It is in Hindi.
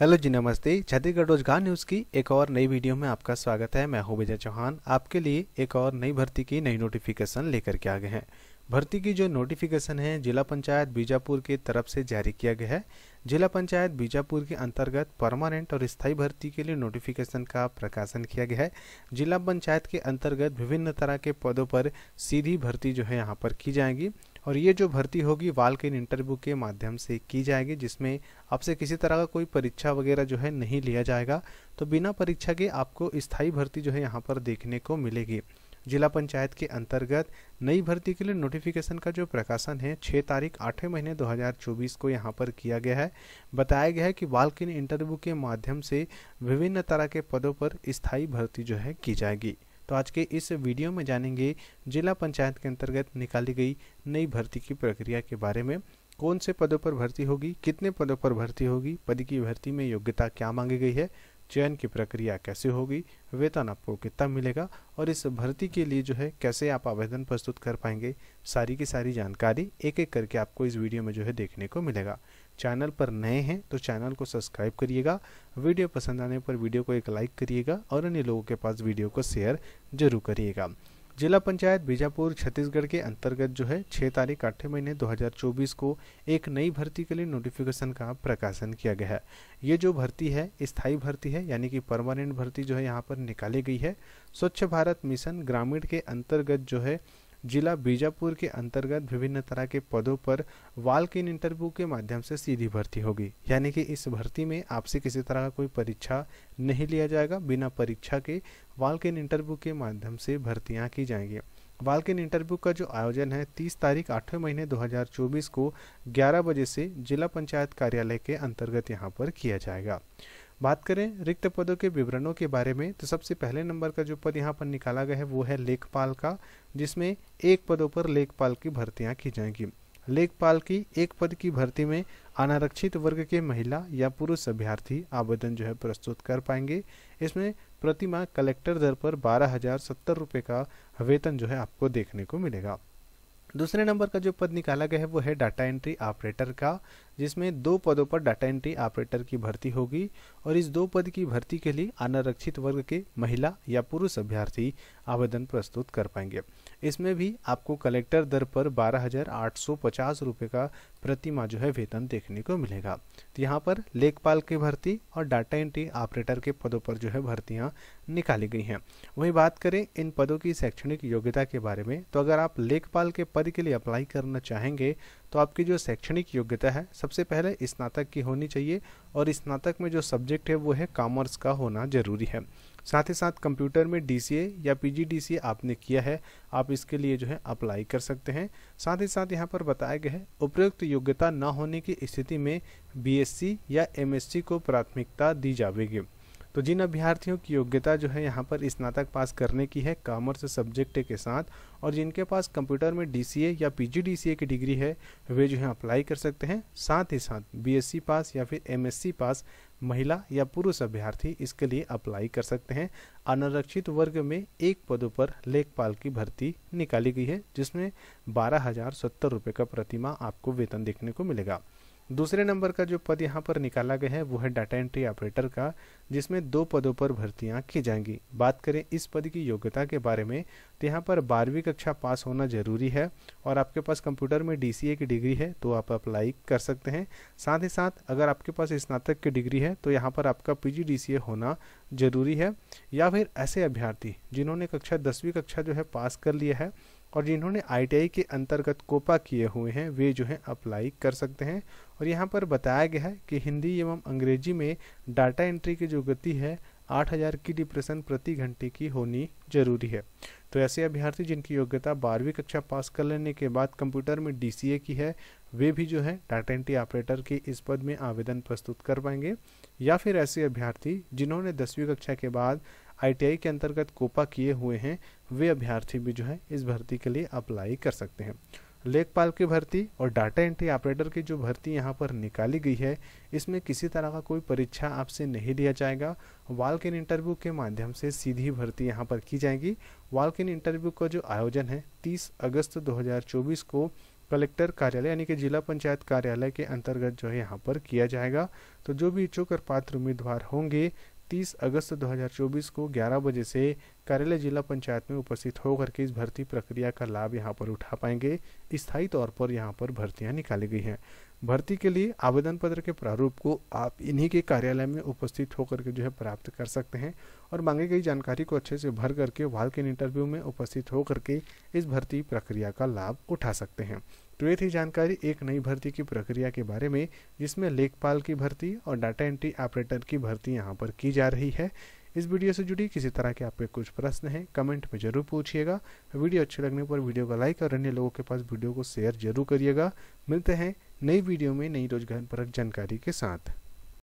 हेलो जी नमस्ते छत्तीसगढ़ रोजगार न्यूज़ की एक और नई वीडियो में आपका स्वागत है मैं हूं विजय चौहान आपके लिए एक और नई भर्ती की नई नोटिफिकेशन लेकर के आ गए हैं भर्ती की जो नोटिफिकेशन है जिला पंचायत बीजापुर के तरफ से जारी किया गया है जिला पंचायत बीजापुर के अंतर्गत परमानेंट और स्थायी भर्ती के लिए नोटिफिकेशन का प्रकाशन किया गया है जिला पंचायत के अंतर्गत विभिन्न तरह के पदों पर सीधी भर्ती जो है यहाँ पर की जाएगी और ये जो भर्ती होगी वाल के इंटरव्यू के माध्यम से की जाएगी जिसमें आपसे किसी तरह का कोई परीक्षा वगैरह जो है नहीं लिया जाएगा तो बिना परीक्षा के आपको स्थायी भर्ती जो है यहाँ पर देखने को मिलेगी जिला पंचायत के अंतर्गत नई भर्ती के लिए नोटिफिकेशन का जो प्रकाशन है 6 तारीख आठवें महीने 2024 को यहाँ पर किया गया है बताया गया है कि वालकिन इन इंटरव्यू के माध्यम से विभिन्न तरह के पदों पर स्थायी भर्ती जो है की जाएगी तो आज के इस वीडियो में जानेंगे जिला पंचायत के अंतर्गत निकाली गई नई भर्ती की प्रक्रिया के बारे में कौन से पदों पर भर्ती होगी कितने पदों पर भर्ती होगी पद की भर्ती में योग्यता क्या मांगी गई है चयन की प्रक्रिया कैसे होगी वेतन आपको कितना मिलेगा और इस भर्ती के लिए जो है कैसे आप आवेदन प्रस्तुत कर पाएंगे सारी की सारी जानकारी एक एक करके आपको इस वीडियो में जो है देखने को मिलेगा चैनल पर नए हैं तो चैनल को सब्सक्राइब करिएगा वीडियो पसंद आने पर वीडियो को एक लाइक करिएगा और अन्य लोगों के पास वीडियो को शेयर जरूर करिएगा जिला पंचायत बीजापुर छत्तीसगढ़ के अंतर्गत जो है 6 तारीख आठवें महीने 2024 को एक नई भर्ती के लिए नोटिफिकेशन का प्रकाशन किया गया है ये जो भर्ती है स्थायी भर्ती है यानी कि परमानेंट भर्ती जो है यहाँ पर निकाली गई है स्वच्छ भारत मिशन ग्रामीण के अंतर्गत जो है जिला बीजापुर के अंतर्गत विभिन्न तरह के पदों पर वाल्क इन इंटरव्यू के माध्यम से सीधी भर्ती होगी यानी कि इस भर्ती में आपसे किसी तरह का कोई परीक्षा नहीं लिया जाएगा बिना परीक्षा के वाल्क इन इंटरव्यू के माध्यम से भर्तियाँ की जाएंगी वालकिन इंटरव्यू का जो आयोजन है 30 तारीख आठवें महीने 2024 को 11 बजे से जिला पंचायत कार्यालय के अंतर्गत यहाँ पर किया जाएगा बात करें रिक्त पदों के विवरणों के बारे में तो सबसे पहले नंबर का जो पद यहाँ पर निकाला गया है वो है लेखपाल का जिसमें एक पदों पर लेखपाल की भर्तियाँ की जाएंगी लेखपाल की एक पद की भर्ती में अनारक्षित वर्ग के महिला या पुरुष अभ्यर्थी आवेदन जो है प्रस्तुत कर पाएंगे इसमें प्रतिमा कलेक्टर दर पर बारह हजार सत्तर रुपये का वेतन जो है आपको देखने को मिलेगा दूसरे नंबर का जो पद निकाला गया है वो है डाटा एंट्री ऑपरेटर का जिसमें दो पदों पर डाटा एंट्री ऑपरेटर की भर्ती होगी और इस दो पद की भर्ती के लिए अनारक्षित वर्ग के महिला या पुरुष अभ्यर्थी आवेदन प्रस्तुत कर पाएंगे इसमें भी आपको कलेक्टर दर पर बारह हजार आठ सौ पचास का प्रतिमा जो है वेतन देखने को मिलेगा तो यहाँ पर लेखपाल की भर्ती और डाटा एंट्री ऑपरेटर के पदों पर जो है भर्तियाँ निकाली गई हैं वहीं बात करें इन पदों की शैक्षणिक योग्यता के बारे में तो अगर आप लेखपाल के पद उपाधि के लिए अप्लाई करना चाहेंगे तो आपकी जो शैक्षणिक योग्यता है सबसे पहले स्नातक की होनी चाहिए और स्नातक में जो सब्जेक्ट है वो है कॉमर्स का होना ज़रूरी है साथ ही साथ कंप्यूटर में डी या पी आपने किया है आप इसके लिए जो है अप्लाई कर सकते हैं साथ ही साथ यहाँ पर बताया गया है उपयुक्त योग्यता न होने की स्थिति में बी या एम को प्राथमिकता दी जाएगी तो जिन अभ्यर्थियों की योग्यता जो है यहाँ पर स्नातक पास करने की है कॉमर्स सब्जेक्ट के साथ और जिनके पास कंप्यूटर में डी या पी की डिग्री है वे जो है अप्लाई कर सकते हैं साथ ही साथ बी पास या फिर एम पास महिला या पुरुष अभ्यर्थी इसके लिए अप्लाई कर सकते हैं अनारक्षित वर्ग में एक पदों पर लेखपाल की भर्ती निकाली गई है जिसमें बारह हजार सत्तर रुपये का प्रतिमा आपको वेतन देखने को मिलेगा दूसरे नंबर का जो पद यहाँ पर निकाला गया है वो है डाटा एंट्री ऑपरेटर का जिसमें दो पदों पर भर्तियाँ की जाएंगी बात करें इस पद की योग्यता के बारे में तो यहाँ पर बारहवीं कक्षा पास होना जरूरी है और आपके पास कंप्यूटर में डी की डिग्री है तो आप अप्लाई कर सकते हैं साथ ही साथ अगर आपके पास स्नातक की डिग्री है तो यहाँ पर आपका पी होना जरूरी है या फिर ऐसे अभ्यर्थी जिन्होंने कक्षा दसवीं कक्षा जो है पास कर लिया है और जिन्होंने आईटीआई के अंतर्गत कोपा किए हुए हैं वे जो हैं अप्लाई कर सकते हैं और यहाँ पर बताया गया है कि हिंदी एवं अंग्रेजी में डाटा एंट्री की जो गति है 8000 की डिप्रेशन प्रति घंटे की होनी जरूरी है तो ऐसे अभ्यर्थी जिनकी योग्यता बारहवीं कक्षा पास कर लेने के बाद कंप्यूटर में डी की है वे भी जो है डाटा एंट्री ऑपरेटर के इस पद में आवेदन प्रस्तुत कर पाएंगे या फिर ऐसे अभ्यर्थी जिन्होंने दसवीं कक्षा के बाद आईटीआई के अंतर्गत कोपा किए हुए हैं वे अभ्यर्थी भी जो है इस भर्ती के लिए अप्लाई कर सकते हैं लेखपाल की भर्ती और डाटा एंट्री ऑपरेटर की जो भर्ती यहाँ पर निकाली गई है इसमें किसी तरह का कोई परीक्षा आपसे नहीं लिया जाएगा वाल्क इन इंटरव्यू के माध्यम से सीधी भर्ती यहाँ पर की जाएगी वाल्क इन इंटरव्यू का जो आयोजन है 30 अगस्त 2024 को कलेक्टर कार्यालय यानी कि जिला पंचायत कार्यालय के अंतर्गत जो है यहाँ पर किया जाएगा तो जो भी इच्छुक और पात्र उम्मीदवार होंगे 30 अगस्त 2024 को 11 बजे से कार्यालय जिला पंचायत में उपस्थित होकर के इस भर्ती प्रक्रिया का लाभ यहाँ पर उठा पाएंगे स्थायी तौर पर यहाँ पर भर्तियाँ निकाली गई हैं भर्ती के लिए आवेदन पत्र के प्रारूप को आप इन्हीं के कार्यालय में उपस्थित होकर के जो है प्राप्त कर सकते हैं और मांगी गई जानकारी को अच्छे से भर करके वाल्क इंटरव्यू में उपस्थित होकर के इस भर्ती प्रक्रिया का लाभ उठा सकते हैं तो ये थी जानकारी एक नई भर्ती की प्रक्रिया के बारे में जिसमें लेखपाल की भर्ती और डाटा एंट्री ऑपरेटर की भर्ती यहाँ पर की जा रही है इस वीडियो से जुड़ी किसी तरह के आपके कुछ प्रश्न हैं कमेंट में जरूर पूछिएगा वीडियो अच्छे लगने पर वीडियो का लाइक और अन्य लोगों के पास वीडियो को शेयर जरूर करिएगा मिलते हैं नई वीडियो में नई रोजगार परक जानकारी के साथ